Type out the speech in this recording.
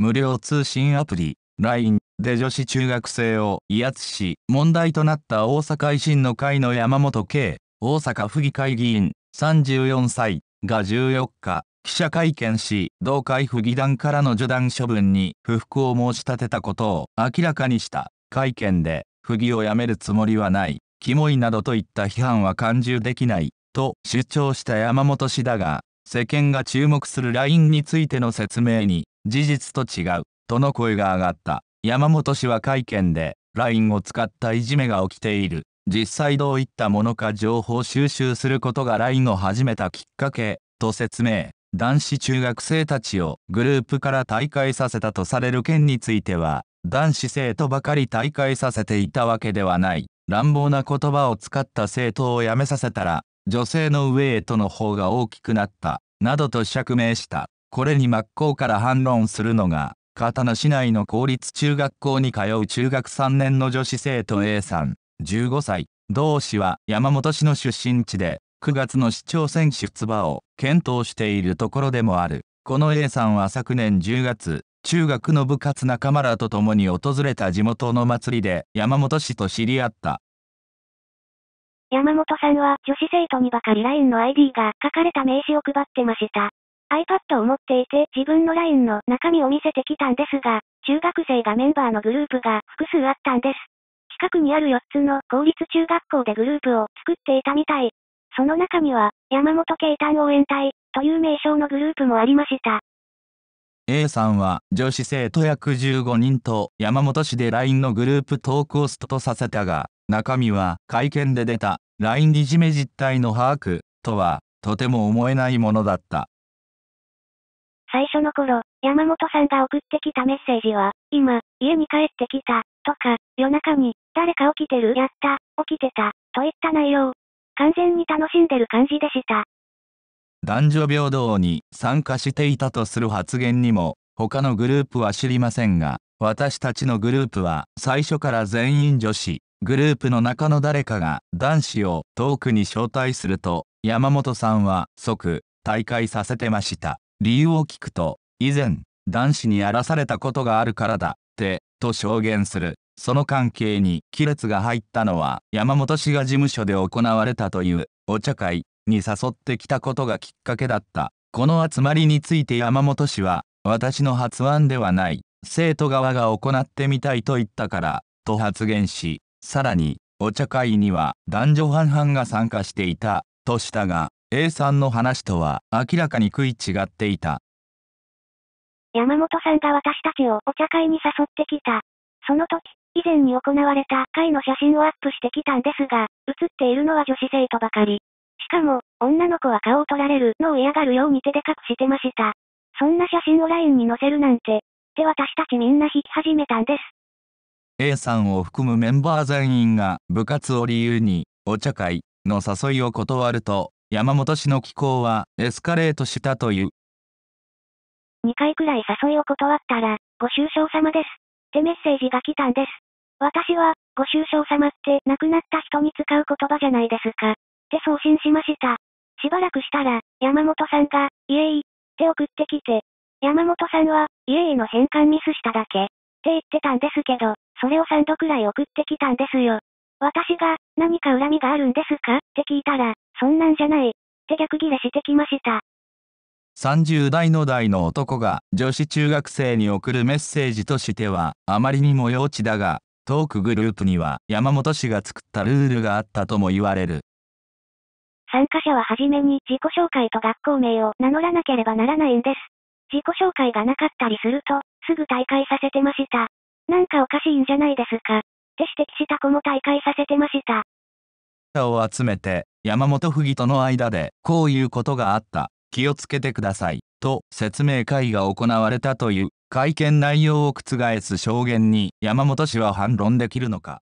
無料通信アプリ LINE で女子中学生を威圧し問題となった大阪維新の会の山本圭大阪府議会議員34歳が14日記者会見し同会府議団からの除談処分に不服を申し立てたことを明らかにした会見で府議を辞めるつもりはないキモいなどといった批判は感受できないと主張した山本氏だが世間が注目する LINE についての説明に事実と違う、との声が上がった。山本氏は会見で、LINE を使ったいじめが起きている。実際どういったものか情報収集することが LINE を始めたきっかけ、と説明。男子中学生たちをグループから退会させたとされる件については、男子生徒ばかり退会させていたわけではない。乱暴な言葉を使った生徒を辞めさせたら、女性の上へとの方が大きくなった、などと釈明した。これに真っ向から反論するのが、刀市内の公立中学校に通う中学3年の女子生徒 A さん、15歳。同氏は山本市の出身地で、9月の市長選出馬を検討しているところでもある。この A さんは昨年10月、中学の部活仲間らと共に訪れた地元の祭りで山本氏と知り合った。山本さんは女子生徒にばかり LINE の ID が書かれた名刺を配ってました。iPad を持っていて自分の LINE の中身を見せてきたんですが、中学生がメンバーのグループが複数あったんです。近くにある4つの公立中学校でグループを作っていたみたい。その中には、山本慶丹応援隊という名称のグループもありました。A さんは女子生徒約15人と山本市で LINE のグループトークをストとさせたが、中身は会見で出た LINE いじめ実態の把握とはとても思えないものだった。最初の頃、山本さんが送ってきたメッセージは、今、家に帰ってきた、とか、夜中に、誰か起きてるやった、起きてた、といった内容。完全に楽しんでる感じでした。男女平等に参加していたとする発言にも、他のグループは知りませんが、私たちのグループは最初から全員女子、グループの中の誰かが男子を遠くに招待すると、山本さんは即、退会させてました。理由を聞くと、以前、男子に荒らされたことがあるからだ、って、と証言する。その関係に亀裂が入ったのは山本氏が事務所で行われたというお茶会に誘ってきたことがきっかけだった。この集まりについて山本氏は私の発案ではない生徒側が行ってみたいと言ったからと発言しさらにお茶会には男女半々が参加していたとしたが A さんの話とは明らかに食い違っていた。山本さんが私たちをお茶会に誘ってきた。その時、以前に行われた会の写真をアップしてきたんですが、写っているのは女子生徒ばかり。しかも、女の子は顔を取られるのを嫌がるように手で隠してました。そんな写真を LINE に載せるなんて、って私たちみんな引き始めたんです。A さんを含むメンバー全員が部活を理由に、お茶会の誘いを断ると、山本氏の気候はエスカレートしたという。2回くらい誘いを断ったら、ご愁傷様です。ってメッセージが来たんです。私は、ご愁傷様って亡くなった人に使う言葉じゃないですか。って送信しました。しばらくしたら、山本さんが、イエイ、って送ってきて、山本さんは、イエイの変換ミスしただけ、って言ってたんですけど、それを3度くらい送ってきたんですよ。私が、何か恨みがあるんですかって聞いたら、そんなんじゃない、って逆ギレしてきました。30代の代の男が女子中学生に送るメッセージとしてはあまりにも幼稚だがトークグループには山本氏が作ったルールがあったとも言われる参加者ははじめに自己紹介と学校名を名乗らなければならないんです自己紹介がなかったりするとすぐ退会させてましたなんかおかしいんじゃないですかって指摘した子も退会させてましたを集めて山本府議との間でこういうことがあった、気をつけてください、と説明会が行われたという会見内容を覆す証言に山本氏は反論できるのか。